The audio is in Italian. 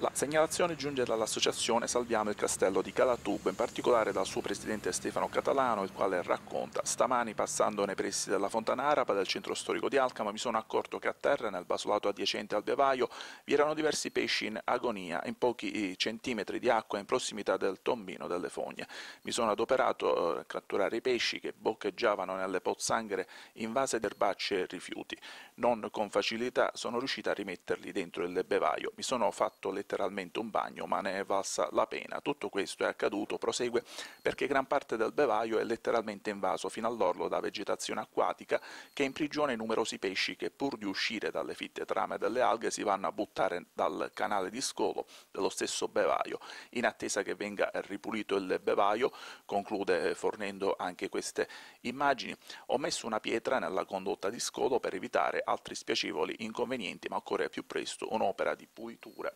La segnalazione giunge dall'associazione Salviamo il Castello di Calatubo, in particolare dal suo presidente Stefano Catalano, il quale racconta «Stamani passando nei pressi della Fontana Araba del centro storico di Alcamo mi sono accorto che a terra, nel basolato adiacente al bevaio, vi erano diversi pesci in agonia, in pochi eh, centimetri di acqua in prossimità del tombino delle fogne. Mi sono adoperato eh, a catturare i pesci che boccheggiavano nelle pozzanghere invase di erbacce e rifiuti. Non con facilità sono riuscita a rimetterli dentro il bevaio. Mi sono fatto le letteralmente un bagno, ma ne è valsa la pena. Tutto questo è accaduto, prosegue, perché gran parte del bevaio è letteralmente invaso fino all'orlo da vegetazione acquatica che imprigiona i numerosi pesci che pur di uscire dalle fitte trame delle alghe si vanno a buttare dal canale di scolo dello stesso bevaio. In attesa che venga ripulito il bevaio, conclude fornendo anche queste immagini, ho messo una pietra nella condotta di scolo per evitare altri spiacevoli inconvenienti, ma occorre più presto un'opera di pulitura